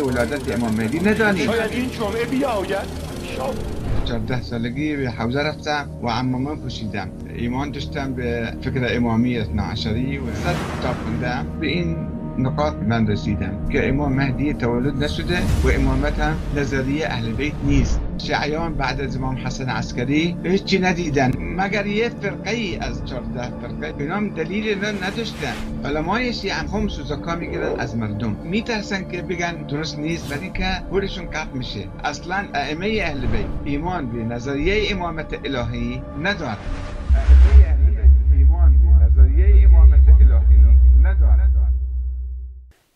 ولادت امام مهدی ندانی شاید این جمعه بیاید شاید ده سالگی به حوزه رفتم و عمامه پوشیدم ایمان داشتم به فکر امامی 12 و صد کتاب کندم به این نقاط من رسیدم که امام مهدی تولد نشده و امامت هم نظریه اهل بیت نیست شیعیان بعد از امام حسن عسکری هیچی ندیدن مگر یه فرقه ای از 14 فرقه به نام دلیل نداشتن علمای شیعه هم زکا میگیرن از مردم میترسن که بگن درست نیست ولی که پولشون قطع میشه اصلا ائمه اهل بیت ایمان به نظریه امامت الهی ندارن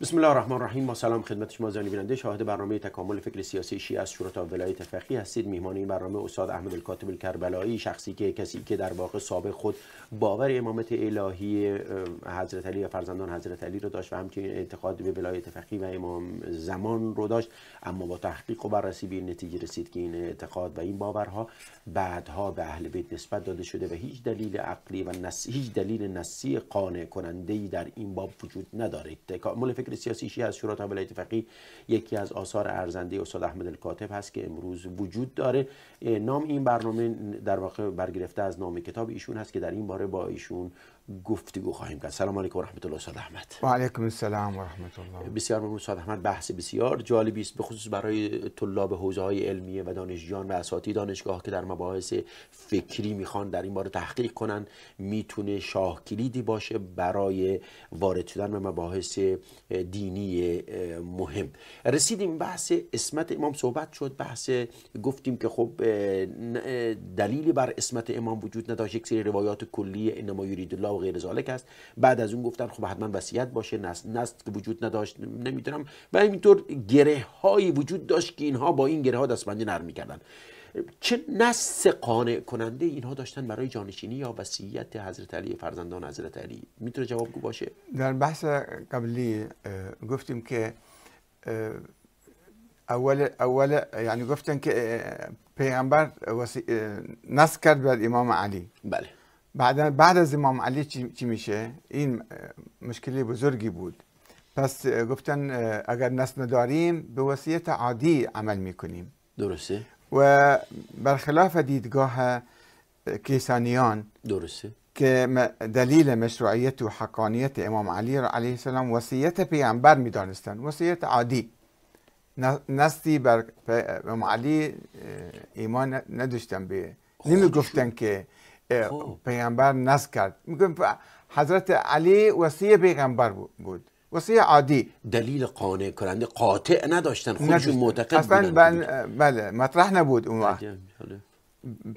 بسم الله الرحمن الرحیم با سلام خدمت شما زنی بیننده شاهد برنامه تکامل فکر سیاسی شیعه از تا ولایت فقیه هستید میهمان این برنامه استاد احمد الکاتب الکربلایی شخصی که کسی که در واقع سابق خود باور امامت الهی حضرت علی و فرزندان حضرت علی رو داشت و همچنین اعتقاد به ولایت فقیه و امام زمان رو داشت اما با تحقیق و بررسی به نتیجه رسید که این اعتقاد و این باورها بعدها به اهل بیت نسبت داده شده و هیچ دلیل عقلی و نس... هیچ دلیل نسی قانع کننده در این باب وجود نداره تکامل فکر سیاسی سیاسیشی از شورای ولایت فقیه یکی از آثار ارزنده استاد احمد الکاتب هست که امروز وجود داره نام این برنامه در واقع برگرفته از نام کتاب ایشون هست که در این باره با ایشون گفتگو خواهیم کرد سلام علیکم و رحمت الله استاد احمد و علیکم السلام و رحمت الله بسیار ممنون استاد احمد بحث بسیار جالبی است به خصوص برای طلاب حوزه های علمیه و دانشجویان و اساتید دانشگاه که در مباحث فکری میخوان در این باره تحقیق کنن میتونه شاه کلیدی باشه برای وارد شدن به مباحث دینی مهم رسیدیم بحث اسمت امام صحبت شد بحث گفتیم که خب دلیلی بر اسمت امام وجود نداشت یک سری روایات کلی انما یرید الله و غیر زالک است بعد از اون گفتن خب حتما وصیت باشه نسل که وجود نداشت نمیتونم و همینطور گره هایی وجود داشت که اینها با این گره ها دستبندی نرم میکردن چه نس قانع کننده اینها داشتن برای جانشینی یا وصیت حضرت علی فرزندان حضرت علی میتونه جوابگو باشه در بحث قبلی گفتیم که اول اول یعنی گفتن که پیغمبر نص کرد بعد امام علی بله بعد, بعد از امام علی چی میشه این مشکلی بزرگی بود پس گفتن اگر نسل داریم به وصیت عادی عمل میکنیم درسته و برخلاف دیدگاه کیسانیان درسته که دلیل مشروعیت و حقانیت امام علی را علیه السلام وصیت پیامبر میدانستند وصیت عادی نستی بر امام علی ایمان نداشتن به نمی گفتن که خب. پیغمبر نس کرد میگن حضرت علی وصیه پیغمبر بود وصیه عادی دلیل قانع کننده قاطع نداشتن خودشون معتقد اصلا بله مطرح نبود اون وقت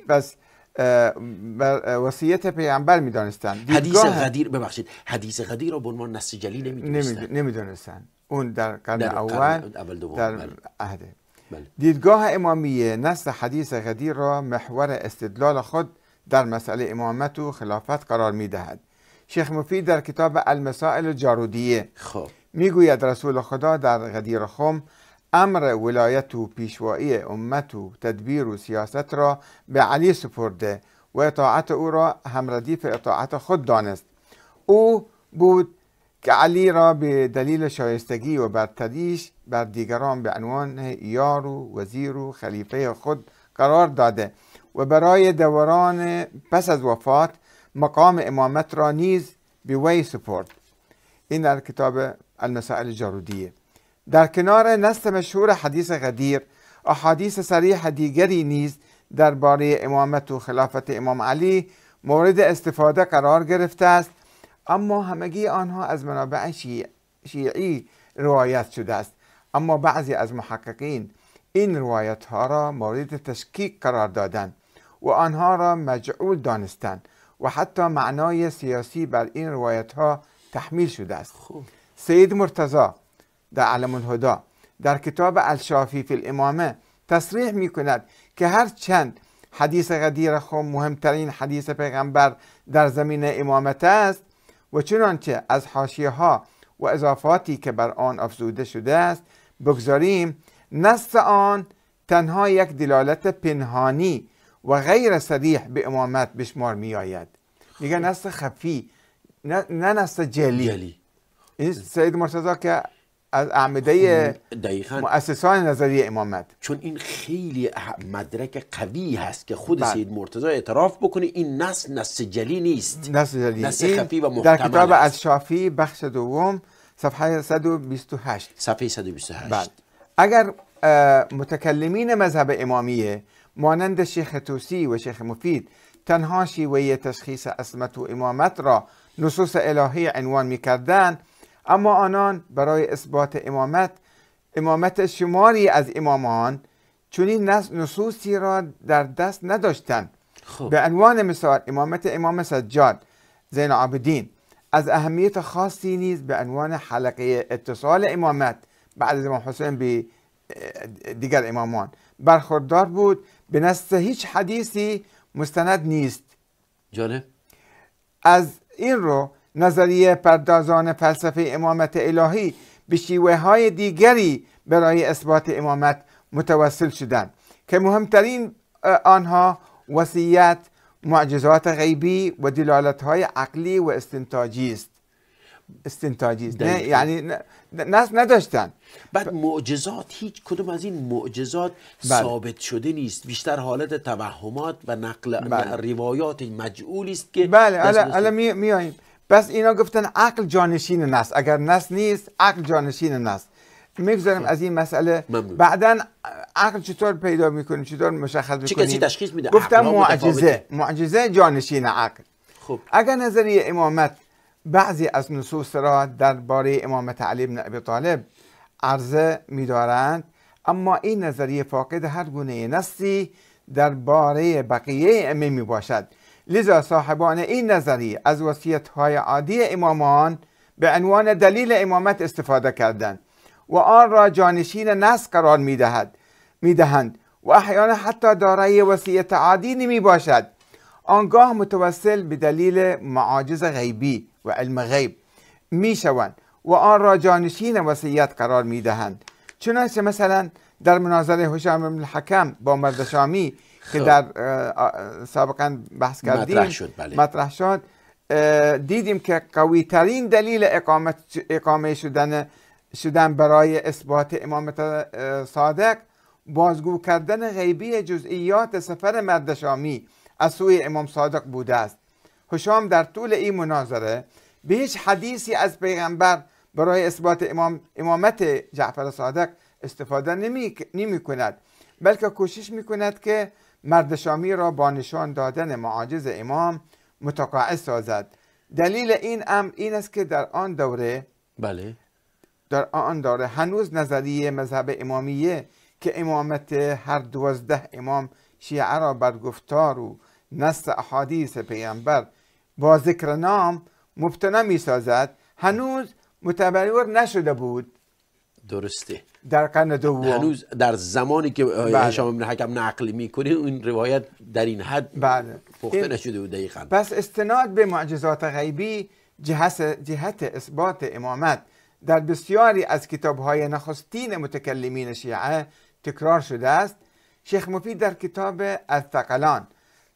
بس بله. وصیت پیامبر میدانستن حدیث غدیر ببخشید حدیث غدیر رو به عنوان نص جلی نمیدونستن اون در قرن اول, اول در بله. عهد بله. دیدگاه امامیه نسل حدیث غدیر را محور استدلال خود در مسئله امامت و خلافت قرار می دهد شیخ مفید در کتاب المسائل جارودیه خب میگوید رسول خدا در غدیر خم امر ولایت و پیشوایی امت و تدبیر و سیاست را به علی سپرده و اطاعت او را هم ردیف اطاعت خود دانست او بود که علی را به دلیل شایستگی و برتریش بر دیگران به عنوان یار و وزیر و خلیفه خود قرار داده و برای دوران پس از وفات مقام امامت را نیز به وی سپرد این در کتاب المسائل جارودیه در کنار نست مشهور حدیث غدیر احادیث صریح دیگری نیز درباره امامت و خلافت امام علی مورد استفاده قرار گرفته است اما همگی آنها از منابع شیعی روایت شده است اما بعضی از محققین این روایت ها را مورد تشکیک قرار دادند و آنها را مجعول دانستند و حتی معنای سیاسی بر این روایت ها تحمیل شده است خب. سید مرتضا در علم الهدا در کتاب الشافی فی الامامه تصریح می کند که هر چند حدیث غدیر خم مهمترین حدیث پیغمبر در زمین امامت است و چنانچه از حاشیه ها و اضافاتی که بر آن افزوده شده است بگذاریم نص آن تنها یک دلالت پنهانی و غیر صریح به امامت بشمار می آید میگه نسل خفی نه, نست جلی, این سید مرتضا که از اعمده خب، مؤسسان نظری امامت چون این خیلی مدرک قوی هست که خود بله. سید مرتضا اعتراف بکنه این نسل نس جلی نیست نسل جلی خفی و در کتاب از شافی بخش دوم صفحه 128 صفحه 128 بلد. اگر متکلمین مذهب امامیه مانند شیخ توسی و شیخ مفید تنها شیوه تشخیص اسمت و امامت را نصوص الهی عنوان می کردن اما آنان برای اثبات امامت امامت شماری از امامان چنین نصوصی را در دست نداشتند خب. به عنوان مثال امامت امام سجاد زین عابدین از اهمیت خاصی نیز به عنوان حلقه اتصال امامت بعد از امام حسین به دیگر امامان برخوردار بود به نست هیچ حدیثی مستند نیست جالب از این رو نظریه پردازان فلسفه امامت الهی به شیوه های دیگری برای اثبات امامت متوسل شدن که مهمترین آنها وصیت معجزات غیبی و دلالت های عقلی و استنتاجی است استنتاجی است نه یعنی ناس نداشتن بعد معجزات هیچ کدوم از این معجزات بله. ثابت شده نیست بیشتر حالت توهمات و نقل بله. روایات مجعول است که بله حالا می میایم اینا گفتن عقل جانشین نس اگر نس نیست عقل جانشین نس میگذارم خب. از این مسئله بعدا عقل چطور پیدا میکنیم چطور مشخص میکنیم چه کسی میده گفتم معجزه معجزه جانشین عقل خوب. اگر نظریه امامت بعضی از نصوص را درباره امامت علی بن ابی طالب عرضه می‌دارند اما این نظریه فاقد هر گونه نصی درباره بقیه ائمه می باشد لذا صاحبان این نظریه از وصیت های عادی امامان به عنوان دلیل امامت استفاده کردند و آن را جانشین نص قرار می, دهد. و احیانا حتی دارای وصیت عادی نمی باشد آنگاه متوسل به دلیل معاجز غیبی و علم غیب می و آن را جانشین وصیت قرار می دهند چنانچه مثلا در مناظره حشام بن الحکم با مردشامی که خب. در سابقا بحث کردیم مطرح شد, بله. مطرح شد دیدیم که قوی ترین دلیل اقامت اقامه شدن شدن برای اثبات امامت صادق بازگو کردن غیبی جزئیات سفر مردشامی از سوی امام صادق بوده است هشام در طول این مناظره به هیچ حدیثی از پیغمبر برای اثبات امام امامت جعفر صادق استفاده نمی, نمی کند بلکه کوشش می کند که مرد را با نشان دادن معاجز امام متقاعد سازد دلیل این ام این است که در آن دوره بله در آن دوره هنوز نظریه مذهب امامیه که امامت هر دوازده امام شیعه را بر گفتار و نص احادیث پیامبر با ذکر نام مبتنا می سازد هنوز متبرور نشده بود درسته در قرن دوم هنوز در زمانی که بله. هشام ابن حکم نقل میکنه این روایت در این حد بله. پخته نشده بود دقیقا پس استناد به معجزات غیبی جهت, جهت اثبات امامت در بسیاری از کتابهای نخستین متکلمین شیعه تکرار شده است شیخ مفید در کتاب الثقلان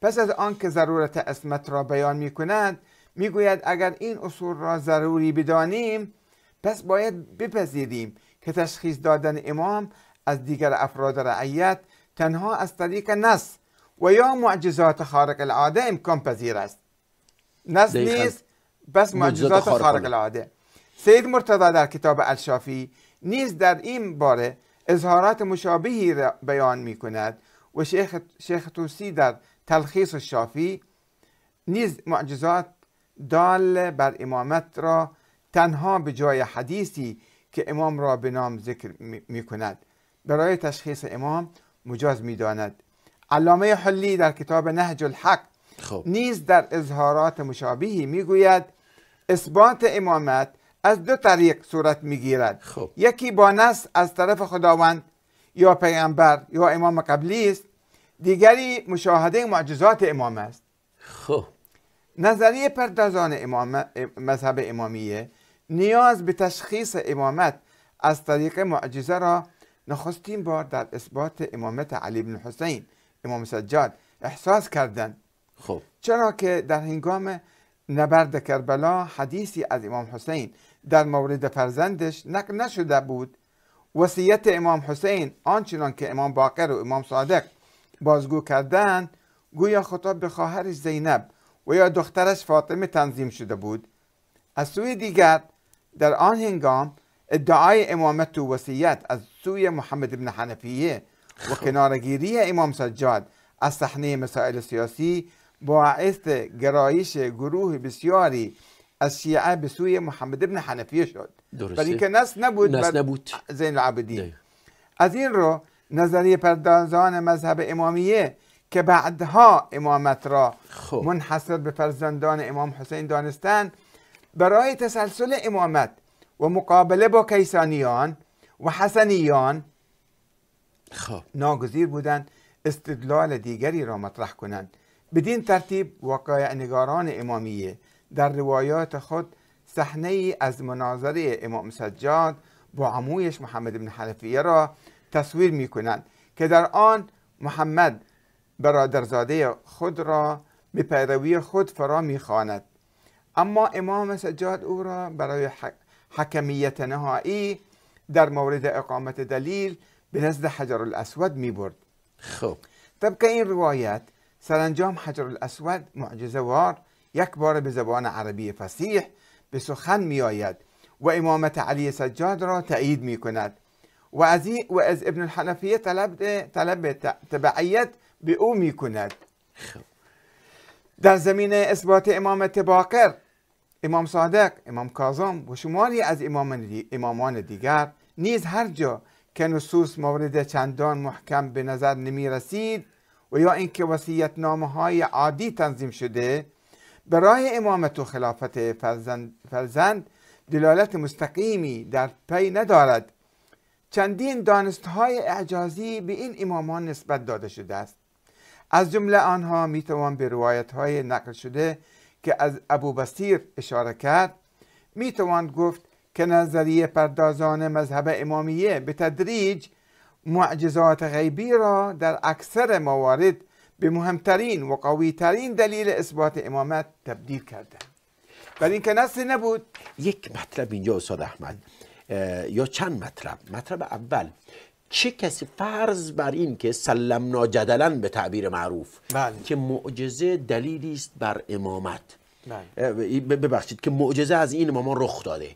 پس از آنکه ضرورت اسمت را بیان می کند می گوید اگر این اصول را ضروری بدانیم پس باید بپذیریم که تشخیص دادن امام از دیگر افراد رعیت تنها از طریق نص و یا معجزات خارق العاده امکان پذیر است نص نیست بس معجزات خارق العاده سید مرتضا در کتاب الشافی نیز در این باره اظهارات مشابهی را بیان می کند و شیخ, شیخ توسی در تلخیص شافی نیز معجزات دال بر امامت را تنها به جای حدیثی که امام را به نام ذکر می کند برای تشخیص امام مجاز می داند علامه حلی در کتاب نهج الحق خوب. نیز در اظهارات مشابهی می گوید اثبات امامت از دو طریق صورت می گیرد خب. یکی با نص از طرف خداوند یا پیامبر یا امام قبلی است دیگری مشاهده معجزات امام است خب نظریه پردازان امام مذهب امامیه نیاز به تشخیص امامت از طریق معجزه را نخستین بار در اثبات امامت علی بن حسین امام سجاد احساس کردند خب چرا که در هنگام نبرد کربلا حدیثی از امام حسین در مورد فرزندش نقل نشده بود وصیت امام حسین آنچنان که امام باقر و امام صادق بازگو کردن گویا خطاب به خواهرش زینب و یا دخترش فاطمه تنظیم شده بود از سوی دیگر در آن هنگام ادعای امامت و وصیت از سوی محمد بن حنفیه و خب. کنارگیری امام سجاد از صحنه مسائل سیاسی باعث گرایش گروه بسیاری از شیعه به سوی محمد ابن حنفیه شد درسته. که نس نبود زین العابدین از این رو نظریه پردازان مذهب امامیه که بعدها امامت را خب. منحصر به فرزندان امام حسین دانستند برای تسلسل امامت و مقابله با کیسانیان و حسنیان خوب. ناگزیر بودند استدلال دیگری را مطرح کنند بدین ترتیب واقع نگاران امامیه در روایات خود صحنه ای از مناظره امام سجاد با عمویش محمد بن حنفیه را تصویر می کنند که در آن محمد برادرزاده خود را به پیروی خود فرا می اما امام سجاد او را برای حکمیت نهایی در مورد اقامت دلیل به نزد حجر الاسود می برد خب طبق این روایت سرانجام حجر الاسود معجزه وار یک بار به زبان عربی فسیح به سخن می آید و امامت علی سجاد را تایید می کند و از ابن الحنفیه طلب طلب تبعیت به او می کند خب. در زمینه اثبات امامت باقر امام صادق امام کاظم و شماری از امامان دیگر نیز هر جا که نصوص مورد چندان محکم به نظر نمی رسید و یا اینکه وصیت نامه های عادی تنظیم شده برای امامت و خلافت فرزند, فرزند دلالت مستقیمی در پی ندارد چندین های اعجازی به این امامان نسبت داده شده است از جمله آنها توان به روایت های نقل شده که از ابو بصیر اشاره کرد میتوان گفت که نظریه پردازان مذهب امامیه به تدریج معجزات غیبی را در اکثر موارد به مهمترین و قویترین دلیل اثبات امامت تبدیل کرده بر این که نبود یک مطلب اینجا استاد احمد یا چند مطلب مطلب اول چه کسی فرض بر این که سلم جدلا به تعبیر معروف بله. که معجزه دلیلی است بر امامت بله. ببخشید که معجزه از این امامان رخ داده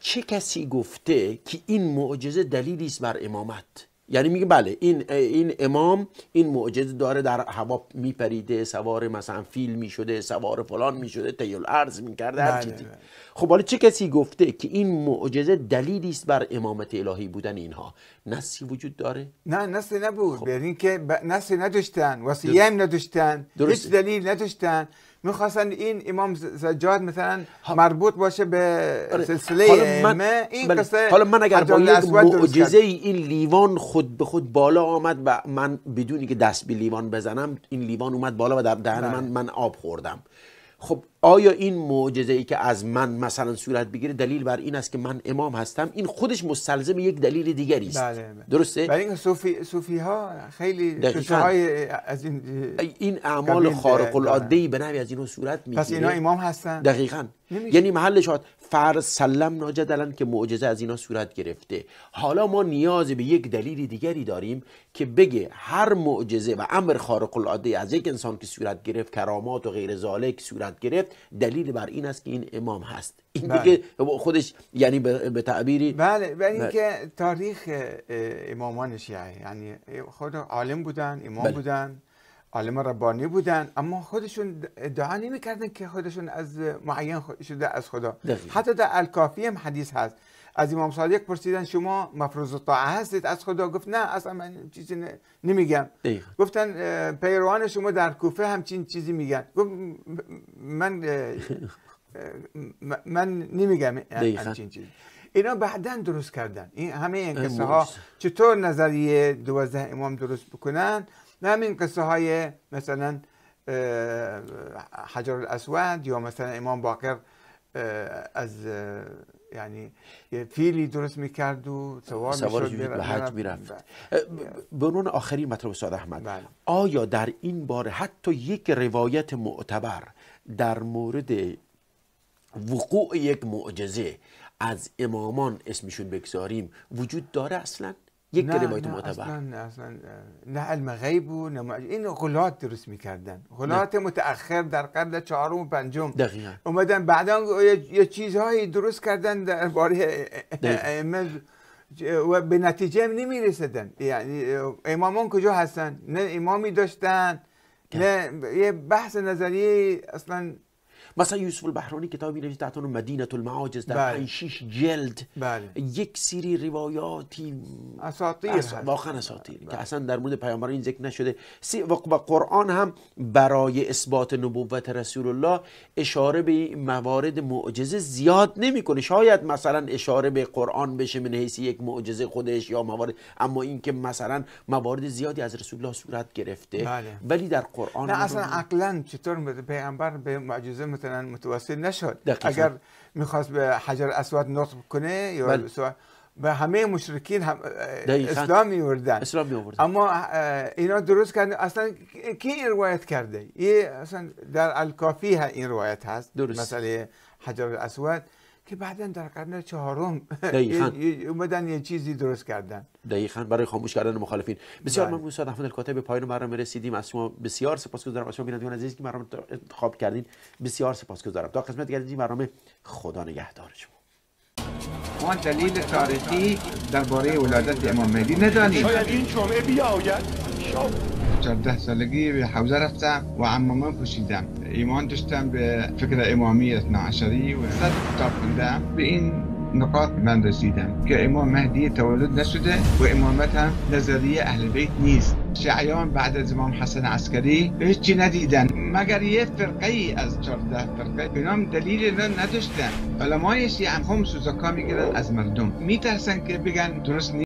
چه کسی گفته که این معجزه دلیلی است بر امامت یعنی میگه بله این این امام این معجزه داره در هوا میپریده سوار مثلا فیل میشده سوار فلان میشده تیل ارز میکرده هر بله، چیزی بله. خب حالا چه کسی گفته که این معجزه دلیلی است بر امامت الهی بودن اینها نسی وجود داره نه نسی نبود خب. یعنی که نسی نداشتن وصیه نداشتن هیچ دلیل نداشتن میخواستن این امام سجاد مثلا خب. مربوط باشه به آره. سلسله ائمه این بله. قصه حالا من اگر با یک این لیوان خود به خود بالا آمد و من بدونی که دست به لیوان بزنم این لیوان اومد بالا و در دهن بله. من من آب خوردم خب آیا این معجزه ای که از من مثلا صورت بگیره دلیل بر این است که من امام هستم این خودش مستلزم یک دلیل دیگری است بله، بله. درسته برای اینکه صوفی،, صوفی ها خیلی این اعمال خارق العاده ای بله. به نوعی از اینو صورت میگیره پس اینا امام هستن دقیقاً یعنی محل شاد فرسلم سلم ناجدلن که معجزه از اینا صورت گرفته حالا ما نیاز به یک دلیل دیگری داریم که بگه هر معجزه و امر خارق العاده از یک انسان که صورت گرفت کرامات و غیر صورت گرفت دلیل بر این است که این امام هست این بله. دیگه خودش یعنی به تعبیری بله و اینکه بله. تاریخ امامان شیعه یعنی خود عالم بودن امام بله. بودن عالم ربانی بودن اما خودشون دعا کردن که خودشون از معین شده از خدا حتی در الکافی هم حدیث هست از امام صادق پرسیدن شما مفروض طاعه هستید از خدا گفت نه اصلا من چیزی نمیگم گفتن پیروان شما در کوفه همچین چیزی میگن گفت من من نمیگم همچین چیزی اینا بعدا درست کردن این همه این قصه ها چطور نظریه دوازده امام درست بکنن نه همین قصه های مثلا حجر الاسود یا مثلا امام باقر از یعنی یه فیلی درست میکرد و سوار, سوار به حج میرفت بله. به عنوان آخرین مطلب استاد احمد بله. آیا در این باره حتی یک روایت معتبر در مورد وقوع یک معجزه از امامان اسمشون بگذاریم وجود داره اصلا یک نه معتبر اصلا اصلا نه علم غیب و نه این غلات درست میکردن غلات متأخر در قرن چهارم و پنجم دقیقا اومدن بعدا یه چیزهایی درست کردن درباره ائمه و به نتیجه نمی یعنی امامان کجا هستن نه امامی داشتن نه یه بحث نظری اصلا مثلا یوسف البحرانی کتابی نوشته تحت عنوان مدینه المعاجز در 5 بله. جلد بله. یک سری روایاتی اساطیر واقعا اساطیر بله. که اصلا در مورد پیامبران این ذکر نشده سی... و قرآن هم برای اثبات نبوت رسول الله اشاره به موارد معجزه زیاد نمیکنه شاید مثلا اشاره به قرآن بشه من یک معجزه خودش یا موارد اما اینکه مثلا موارد زیادی از رسول الله صورت گرفته ولی در قرآن نه اصلا عقلا چطور پیامبر به معجزه مثلا متوسط نشد دقیقا. اگر میخواست به حجر اسود نطب کنه یا بل. به همه مشرکین هم اسلام میوردن اسلام میوردن اما اه، اینا درست کردن اصلا کی این روایت کرده؟ این اصلا در الکافی این روایت هست درست. مسئله حجر الاسود که بعدا در قرن چهارم اومدن یه چیزی درست کردن دقیقا برای خاموش کردن مخالفین بسیار بله. ممنون استاد احمد الکاتب به پایان برنامه رسیدیم از شما بسیار سپاسگزارم از شما بینندگان عزیز که برنامه انتخاب کردین بسیار سپاسگزارم تا قسمت دیگر این برنامه خدا نگهدار شما ما دلیل تاریخی درباره ولادت امام مهدی ندانیم شاید این جمعه بیاید 14 سالگی به حوزه رفتم و عمامان پوشیدم ایمان داشتم به فکر امامی عشری و صد کتاب خوندم به این نقاط من رسیدم که امام مهدی تولد نشده و امامت هم نظریه اهل بیت نیست شعیان بعد از امام حسن عسکری هیچی ندیدن مگر یه فرقه ای از 14 فرقه به نام دلیل را نداشتن علمای شیعه هم خمس و زکا میگیرن از مردم میترسن که بگن درست نیست